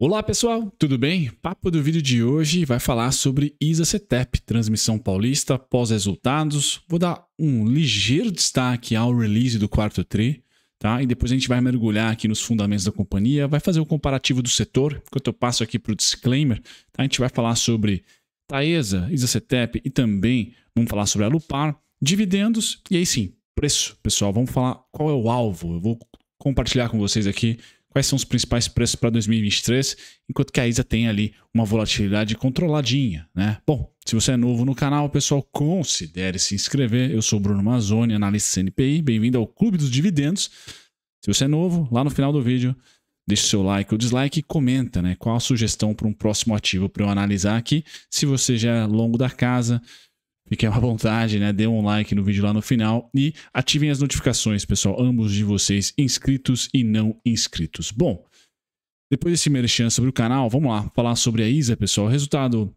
Olá pessoal, tudo bem? Papo do vídeo de hoje vai falar sobre ISA-CETEP, transmissão paulista, pós-resultados. Vou dar um ligeiro destaque ao release do quarto TRI, tá? E depois a gente vai mergulhar aqui nos fundamentos da companhia, vai fazer o um comparativo do setor, enquanto eu passo aqui para o disclaimer, tá? A gente vai falar sobre Taesa, ISA-CETEP e também vamos falar sobre a Lupar, dividendos e aí sim, preço. Pessoal, vamos falar qual é o alvo. Eu vou compartilhar com vocês aqui quais são os principais preços para 2023, enquanto que a ISA tem ali uma volatilidade controladinha, né? Bom, se você é novo no canal, pessoal, considere se inscrever. Eu sou Bruno Mazzoni, analista CNPI. Bem-vindo ao Clube dos Dividendos. Se você é novo, lá no final do vídeo, deixe seu like ou dislike e comenta, né? Qual a sugestão para um próximo ativo para eu analisar aqui. Se você já é longo da casa, Fiquem à vontade, né? Dê um like no vídeo lá no final e ativem as notificações, pessoal. Ambos de vocês, inscritos e não inscritos. Bom, depois desse merchan sobre o canal, vamos lá falar sobre a Isa, pessoal. Resultado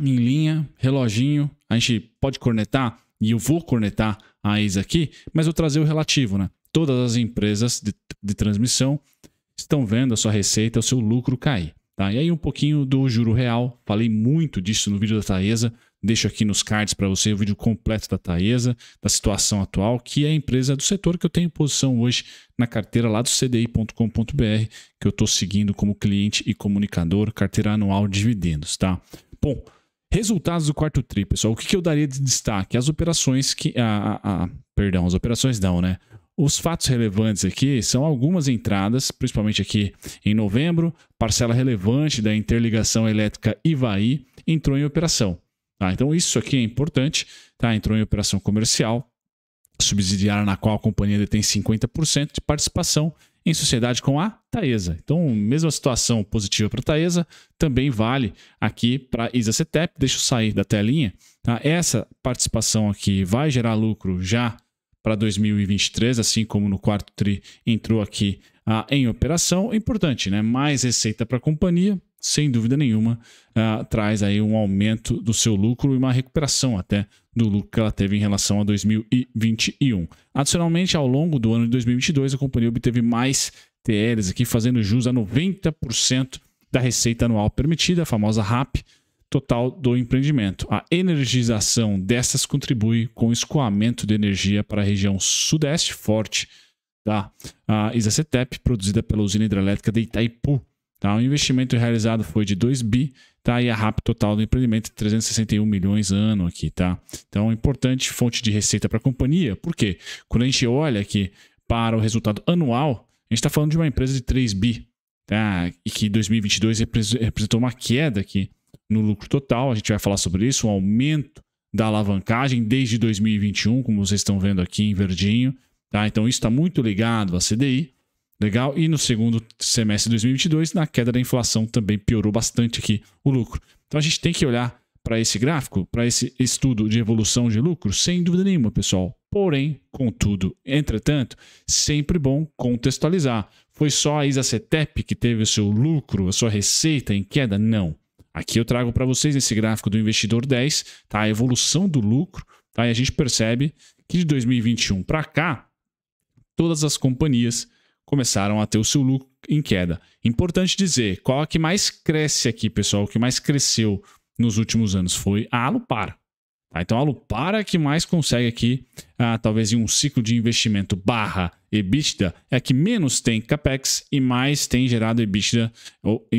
em linha, reloginho. A gente pode cornetar e eu vou cornetar a Isa aqui, mas vou trazer o relativo, né? Todas as empresas de, de transmissão estão vendo a sua receita, o seu lucro cair. Tá? E aí um pouquinho do juro real. Falei muito disso no vídeo da Taesa. Deixo aqui nos cards para você o vídeo completo da Taesa, da situação atual, que é a empresa do setor que eu tenho posição hoje na carteira lá do cdi.com.br, que eu estou seguindo como cliente e comunicador, carteira anual de dividendos, tá? Bom, resultados do quarto tri, pessoal. O que, que eu daria de destaque? As operações que. A, a, a, perdão, as operações não, né? Os fatos relevantes aqui são algumas entradas, principalmente aqui em novembro, parcela relevante da interligação elétrica Ivaí entrou em operação. Tá? Então isso aqui é importante, tá? entrou em operação comercial subsidiária na qual a companhia detém 50% de participação em sociedade com a Taesa. Então, mesma situação positiva para a Taesa, também vale aqui para a Isacetep. Deixa eu sair da telinha. Tá? Essa participação aqui vai gerar lucro já para 2023, assim como no quarto TRI entrou aqui ah, em operação. Importante, né? Mais receita para a companhia, sem dúvida nenhuma, uh, traz aí um aumento do seu lucro e uma recuperação até do lucro que ela teve em relação a 2021. Adicionalmente, ao longo do ano de 2022, a companhia obteve mais TLs aqui, fazendo jus a 90% da receita anual permitida, a famosa RAP, total do empreendimento. A energização dessas contribui com o escoamento de energia para a região sudeste forte da ah, Isacetep, produzida pela usina hidrelétrica de Itaipu, Tá? O investimento realizado foi de 2 bi, tá? E a RAP total do empreendimento 361 milhões ano aqui, tá? Então, importante fonte de receita para a companhia. Por quê? Quando a gente olha aqui para o resultado anual, a gente está falando de uma empresa de 3 bi, tá? E que 2022 representou uma queda aqui no lucro total. A gente vai falar sobre isso, um aumento da alavancagem desde 2021, como vocês estão vendo aqui em verdinho, tá? Então, isso está muito ligado à CDI Legal? E no segundo semestre de 2022, na queda da inflação, também piorou bastante aqui o lucro. Então a gente tem que olhar para esse gráfico, para esse estudo de evolução de lucro, sem dúvida nenhuma, pessoal. Porém, contudo, entretanto, sempre bom contextualizar. Foi só a Isacetep que teve o seu lucro, a sua receita em queda? Não. Aqui eu trago para vocês esse gráfico do investidor 10, tá? a evolução do lucro, tá? e a gente percebe que de 2021 para cá, todas as companhias começaram a ter o seu lucro em queda. Importante dizer, qual a é que mais cresce aqui, pessoal? O que mais cresceu nos últimos anos foi a Alupar. Tá? Então, a Alupar é que mais consegue aqui, ah, talvez em um ciclo de investimento barra EBITDA, é que menos tem CapEx e mais tem gerado EBITDA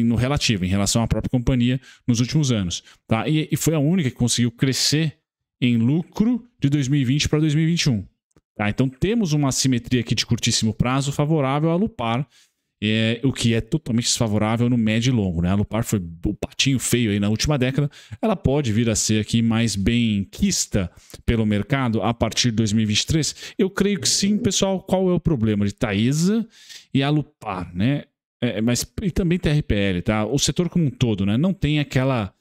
no relativo, em relação à própria companhia nos últimos anos. Tá? E, e foi a única que conseguiu crescer em lucro de 2020 para 2021. Tá? Então temos uma simetria aqui de curtíssimo prazo favorável a Lupar, é, o que é totalmente desfavorável no médio e longo. Né? A Lupar foi o patinho feio aí na última década. Ela pode vir a ser aqui mais bem quista pelo mercado a partir de 2023? Eu creio que sim, pessoal. Qual é o problema de Taesa e a Lupar? Né? É, mas e também TRPL, tá? O setor como um todo, né? Não tem aquela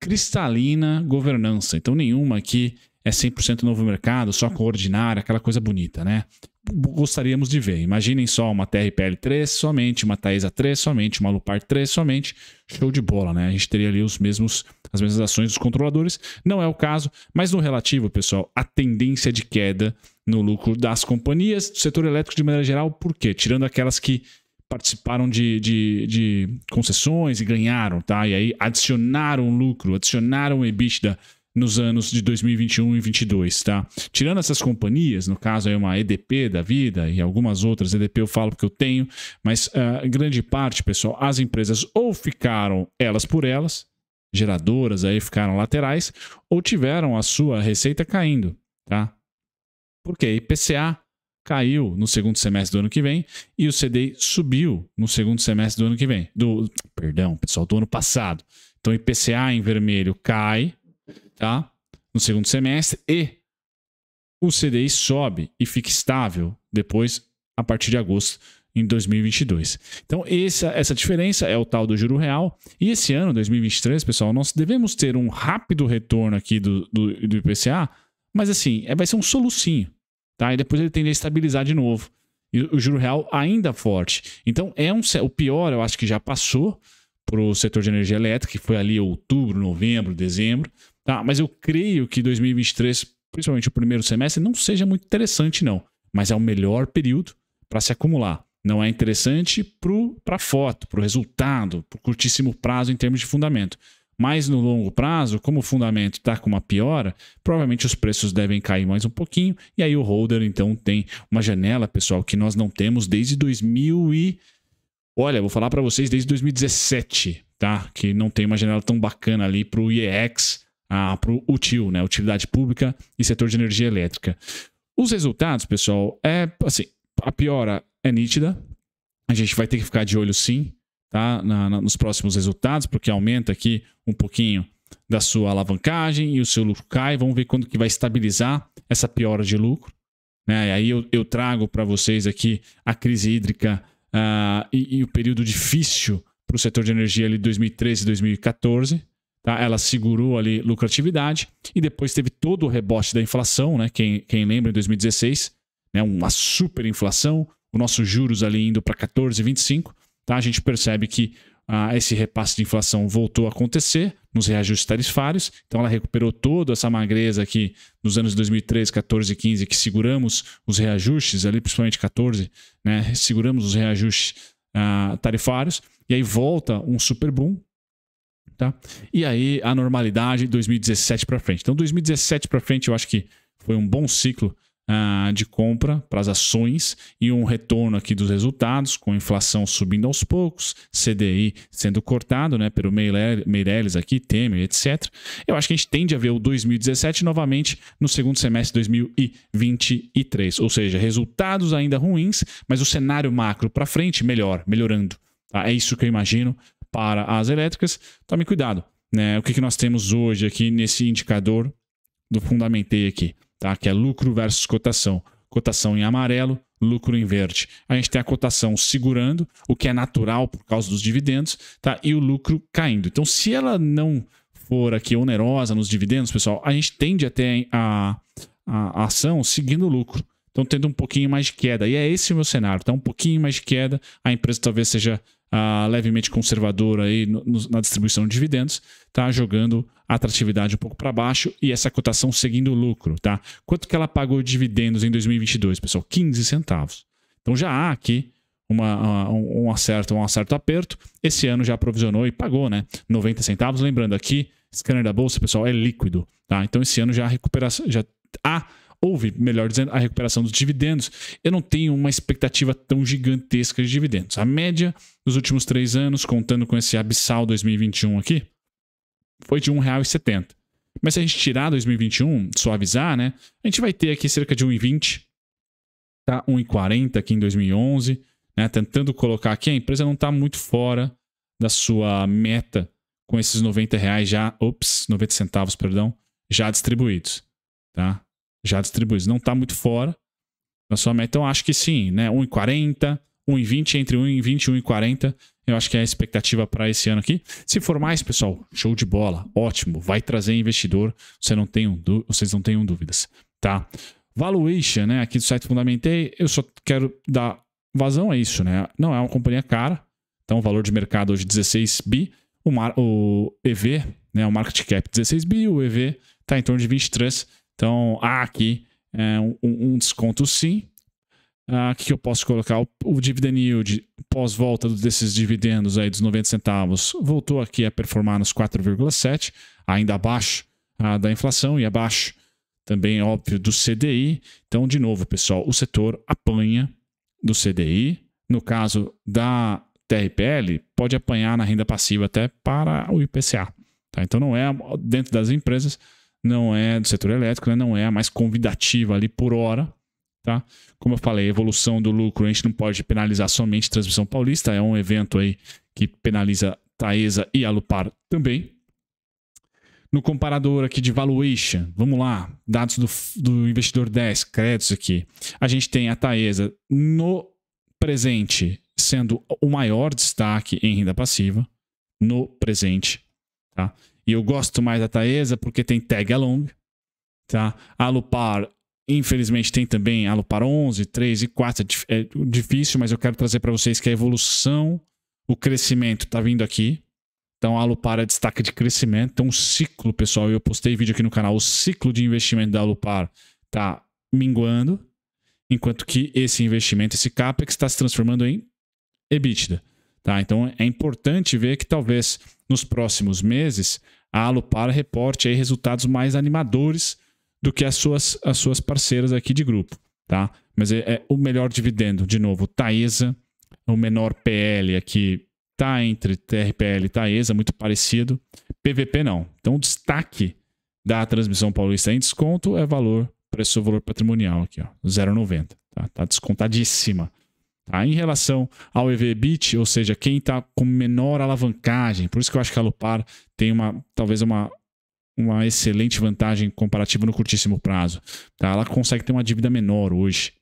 cristalina governança. Então nenhuma aqui é 100% novo mercado, só com ordinária, aquela coisa bonita, né? Gostaríamos de ver. Imaginem só uma TRPL 3 somente, uma Taesa 3 somente, uma Lupar 3 somente. Show de bola, né? A gente teria ali os mesmos, as mesmas ações dos controladores. Não é o caso, mas no relativo, pessoal, a tendência de queda no lucro das companhias do setor elétrico de maneira geral, por quê? Tirando aquelas que participaram de, de, de concessões e ganharam, tá? E aí adicionaram lucro, adicionaram EBITDA nos anos de 2021 e 2022, tá? Tirando essas companhias, no caso aí uma EDP da vida e algumas outras, EDP eu falo porque eu tenho, mas uh, grande parte, pessoal, as empresas ou ficaram elas por elas, geradoras aí ficaram laterais, ou tiveram a sua receita caindo, tá? Porque IPCA caiu no segundo semestre do ano que vem e o CDI subiu no segundo semestre do ano que vem, do, perdão, pessoal, do ano passado. Então IPCA em vermelho cai, tá? No segundo semestre e o CDI sobe e fica estável depois a partir de agosto em 2022. Então essa essa diferença é o tal do juro real e esse ano 2023, pessoal, nós devemos ter um rápido retorno aqui do, do, do IPCA, mas assim é, vai ser um solucinho, tá? E depois ele tende a estabilizar de novo e o juro real ainda forte. Então é um o pior, eu acho que já passou para o setor de energia elétrica, que foi ali outubro, novembro, dezembro. Tá, mas eu creio que 2023, principalmente o primeiro semestre, não seja muito interessante, não. Mas é o melhor período para se acumular. Não é interessante para foto, para o resultado, para curtíssimo prazo em termos de fundamento. Mas no longo prazo, como o fundamento está com uma piora, provavelmente os preços devem cair mais um pouquinho. E aí o holder, então, tem uma janela, pessoal, que nós não temos desde 2000 e... Olha, vou falar para vocês desde 2017, tá? Que não tem uma janela tão bacana ali para o IEX para o UTIL, né? Utilidade Pública e Setor de Energia Elétrica. Os resultados, pessoal, é assim, a piora é nítida. A gente vai ter que ficar de olho sim, tá? Na, na, nos próximos resultados, porque aumenta aqui um pouquinho da sua alavancagem e o seu lucro cai. Vamos ver quando que vai estabilizar essa piora de lucro. Né? E aí eu, eu trago para vocês aqui a crise hídrica uh, e, e, o período difícil para o setor de energia ali 2013 e 2014. Tá? Ela segurou ali lucratividade e depois teve todo o rebote da inflação, né? Quem, quem lembra em 2016, né? uma super inflação, o nosso juros ali indo para 14,25, tá? A gente percebe que ah, esse repasse de inflação voltou a acontecer nos reajustes tarifários, então ela recuperou toda essa magreza aqui nos anos 2013, 14 e 15, que seguramos os reajustes ali, principalmente 14, né? seguramos os reajustes ah, tarifários, e aí volta um super boom, Tá? E aí a normalidade 2017 para frente. Então 2017 para frente eu acho que foi um bom ciclo uh, de compra para as ações e um retorno aqui dos resultados com inflação subindo aos poucos, CDI sendo cortado, né, pelo Meirelles aqui, Temer, etc. Eu acho que a gente tende a ver o 2017 novamente no segundo semestre de 2023, ou seja, resultados ainda ruins, mas o cenário macro para frente melhor, melhorando. Tá? É isso que eu imagino para as elétricas, tome cuidado. Né? O que, que nós temos hoje aqui nesse indicador do Fundamentei aqui, tá? que é lucro versus cotação. Cotação em amarelo, lucro em verde. A gente tem a cotação segurando, o que é natural por causa dos dividendos, tá? e o lucro caindo. Então, se ela não for aqui onerosa nos dividendos, pessoal, a gente tende até a, a, a ação seguindo o lucro. Então, tendo um pouquinho mais de queda. E é esse o meu cenário. Então, um pouquinho mais de queda, a empresa talvez seja levemente conservador aí no, no, na distribuição de dividendos, tá jogando a atratividade um pouco para baixo e essa cotação seguindo o lucro, tá? Quanto que ela pagou de dividendos em 2022, pessoal? 15 centavos. Então já há aqui uma, um, um acerto, um acerto aperto. Esse ano já provisionou e pagou, né? 90 centavos. Lembrando aqui, scanner da bolsa, pessoal, é líquido, tá? Então esse ano já recuperação, já há houve, melhor dizendo, a recuperação dos dividendos, eu não tenho uma expectativa tão gigantesca de dividendos. A média nos últimos três anos, contando com esse abissal 2021 aqui, foi de R$ 1,70. Mas se a gente tirar 2021, suavizar, né? A gente vai ter aqui cerca de 1,20, tá? 1,40 aqui em 2011, né? Tentando colocar aqui, a empresa não está muito fora da sua meta com esses 90 reais já, ops, 90 centavos, perdão, já distribuídos, tá? já distribuídos. Não está muito fora da sua meta. Então, acho que sim, né? 1,40, 1,20, entre 1,20 e 1,40. Eu acho que é a expectativa para esse ano aqui. Se for mais, pessoal, show de bola. Ótimo. Vai trazer investidor. Você não um vocês não tenham dúvidas, tá? Valuation, né? Aqui do site Fundamentei, eu só quero dar vazão a isso, né? Não é uma companhia cara. Então, o valor de mercado hoje 16 bi. O, mar, o EV, né? O market cap 16 bi. O EV está em torno de 23 bi então, há aqui é, um, um, desconto sim. Ah, que, eu posso colocar? O, o dividend yield pós-volta desses dividendos aí dos 90 centavos voltou aqui a performar nos 4,7, ainda abaixo ah, da inflação e abaixo também, óbvio, do CDI. Então, de novo, pessoal, o setor apanha do CDI. No caso da TRPL, pode apanhar na renda passiva até para o IPCA. Tá? Então, não é dentro das empresas não é do setor elétrico, né? não é a mais convidativa ali por hora. Tá? Como eu falei, evolução do lucro, a gente não pode penalizar somente Transmissão Paulista, é um evento aí que penaliza Taesa e Alupar também. No comparador aqui de valuation, vamos lá, dados do, do investidor 10, créditos aqui. A gente tem a Taesa no presente sendo o maior destaque em renda passiva, no presente, tá? E eu gosto mais da Taesa porque tem tag along, tá? A Lupar, infelizmente, tem também a Lupar 11, 3 e 4. É, difícil, mas eu quero trazer para vocês que a evolução, o crescimento está vindo aqui. Então, a Lupar é destaque de crescimento. Então, o ciclo, pessoal, eu postei vídeo aqui no canal, o ciclo de investimento da Lupar está minguando, enquanto que esse investimento, esse CAPEX, está se transformando em EBITDA. Tá? Então, é importante ver que talvez nos próximos meses a Alupar reporte aí resultados mais animadores do que as suas, as suas parceiras aqui de grupo, tá? Mas é, é o melhor dividendo, de novo, Taesa, o menor PL aqui tá entre TRPL e Taesa, muito parecido. PVP não. Então o destaque da transmissão paulista em desconto é valor, preço valor patrimonial aqui, ó, 0,90, tá? Tá descontadíssima. Tá? Em relação ao EVBIT, ou seja, quem está com menor alavancagem, por isso que eu acho que a Lupar tem uma, talvez uma, uma excelente vantagem comparativa no curtíssimo prazo. Tá? Ela consegue ter uma dívida menor hoje.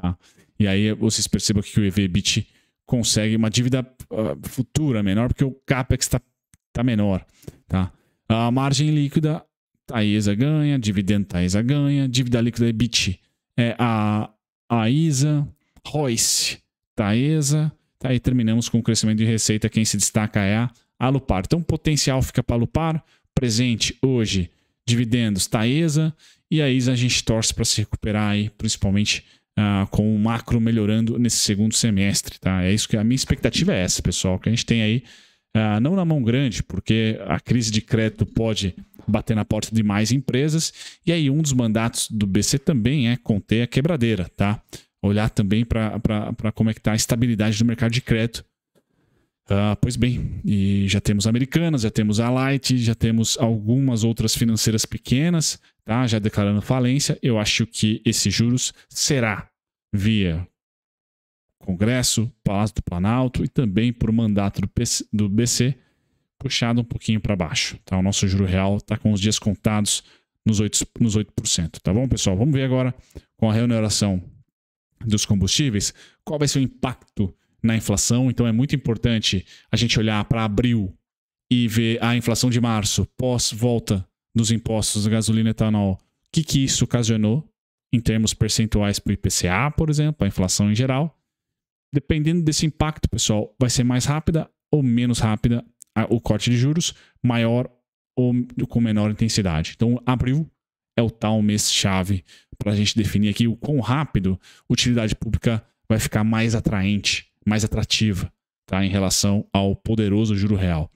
Tá? E aí vocês percebam que o EVBIT consegue uma dívida uh, futura menor, porque o CAPEX está tá menor. Tá? A margem líquida, a ISA ganha, dividendo a ISA ganha, dívida líquida EBIT é a, a ISA, Royce, Taesa. Tá aí terminamos com o crescimento de receita. Quem se destaca é a Alupar. Então, potencial fica para Alupar. Presente hoje, dividendos, Taesa. E aí a gente torce para se recuperar aí, principalmente ah, com o macro melhorando nesse segundo semestre. Tá? É isso que a minha expectativa é essa, pessoal. Que a gente tem aí, ah, não na mão grande, porque a crise de crédito pode bater na porta de mais empresas. E aí, um dos mandatos do BC também é conter a quebradeira, tá? olhar também para como é que está a estabilidade do mercado de crédito. Uh, pois bem, e já temos Americanas, já temos a Light, já temos algumas outras financeiras pequenas, tá? já declarando falência. Eu acho que esses juros será via Congresso, Palácio do Planalto e também por mandato do, PC, do BC puxado um pouquinho para baixo. Tá? O nosso juro real está com os dias contados nos 8%, nos 8%. Tá bom, pessoal? Vamos ver agora com a remuneração dos combustíveis, qual vai ser o impacto na inflação. Então é muito importante a gente olhar para abril e ver a inflação de março pós-volta dos impostos da gasolina e etanol. O que, que isso ocasionou em termos percentuais para o IPCA, por exemplo, a inflação em geral. Dependendo desse impacto, pessoal, vai ser mais rápida ou menos rápida o corte de juros, maior ou com menor intensidade. Então, abril é o tal mês-chave para a gente definir aqui o quão rápido utilidade pública vai ficar mais atraente, mais atrativa, tá? Em relação ao poderoso juro real.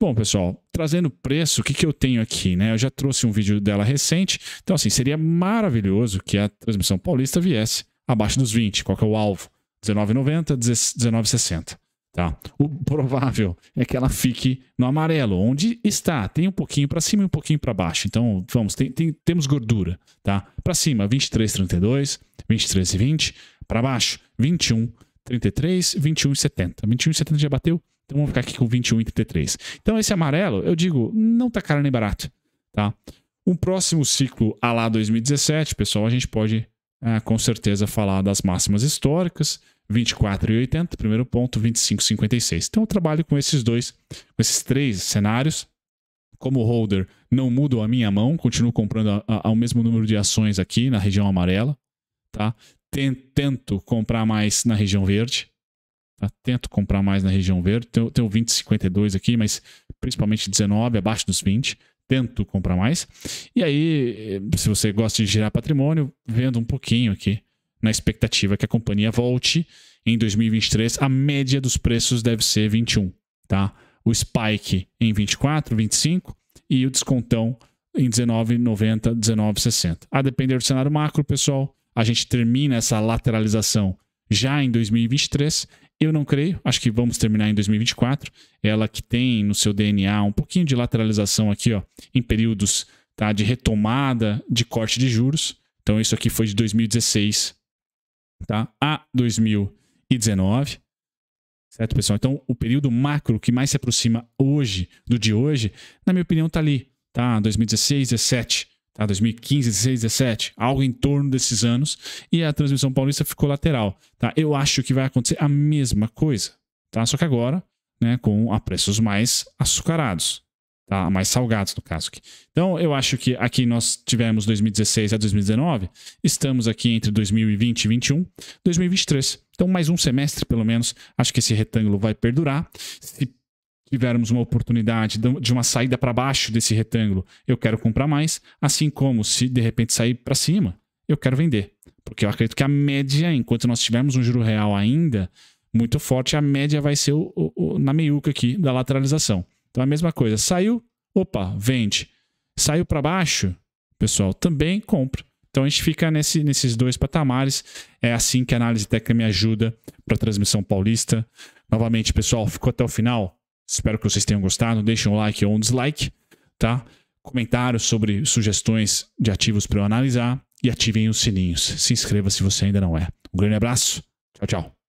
Bom, pessoal, trazendo preço, o que, que eu tenho aqui, né? Eu já trouxe um vídeo dela recente. Então, assim, seria maravilhoso que a transmissão paulista viesse abaixo dos 20. Qual que é o alvo? 19,90, 19,60. Tá? O provável é que ela fique no amarelo, onde está. Tem um pouquinho para cima e um pouquinho para baixo. Então, vamos, tem, tem, temos gordura. Tá? Para cima, 23, 32, 23 e 20. Para baixo, 21, 33, 21 e 70. 21 e 70 já bateu, então vamos ficar aqui com 21 e 33. Então, esse amarelo, eu digo, não tá caro nem barato. Tá? Um próximo ciclo a lá 2017, pessoal, a gente pode ah, com certeza falar das máximas históricas 24,80, primeiro ponto, 25,56. Então eu trabalho com esses dois, com esses três cenários. Como holder, não mudo a minha mão, continuo comprando ao mesmo número de ações aqui na região amarela, tá? Tento comprar mais na região verde, tá? Tento comprar mais na região verde. Tenho, tenho 20,52 aqui, mas principalmente 19, abaixo dos 20 tento comprar mais. E aí, se você gosta de gerar patrimônio, vendo um pouquinho aqui na expectativa que a companhia volte em 2023. A média dos preços deve ser 21, tá? O spike em 24, 25 e o descontão em 19,90, 19,60. A depender do cenário macro, pessoal, a gente termina essa lateralização já em 2023. Eu não creio, acho que vamos terminar em 2024. Ela que tem no seu DNA um pouquinho de lateralização aqui, ó, em períodos tá, de retomada de corte de juros. Então, isso aqui foi de 2016 tá? a 2019. Certo, pessoal? Então, o período macro que mais se aproxima hoje do de hoje, na minha opinião, tá ali, tá? 2016, 17, tá? 2015, 16, 17, algo em torno desses anos, e a transmissão paulista ficou lateral, tá? Eu acho que vai acontecer a mesma coisa, tá? Só que agora, né, com a preços mais açucarados, Tá? Mais salgados, no caso. Aqui. Então, eu acho que aqui nós tivemos 2016 a 2019, estamos aqui entre 2020 e 2021, 2023. Então, mais um semestre, pelo menos, acho que esse retângulo vai perdurar. Se tivermos uma oportunidade de uma saída para baixo desse retângulo, eu quero comprar mais, assim como se de repente sair para cima, eu quero vender. Porque eu acredito que a média, enquanto nós tivermos um juro real ainda muito forte, a média vai ser o, o, o, na meiuca aqui da lateralização. Então é a mesma coisa. Saiu, opa, vende. Saiu para baixo, pessoal, também compra. Então a gente fica nesse, nesses dois patamares. É assim que a análise técnica me ajuda para a transmissão paulista. Novamente, pessoal, ficou até o final. Espero que vocês tenham gostado. Deixem um like ou um dislike, tá? Comentários sobre sugestões de ativos para eu analisar e ativem os sininhos. Se inscreva se você ainda não é. Um grande abraço. Tchau, tchau.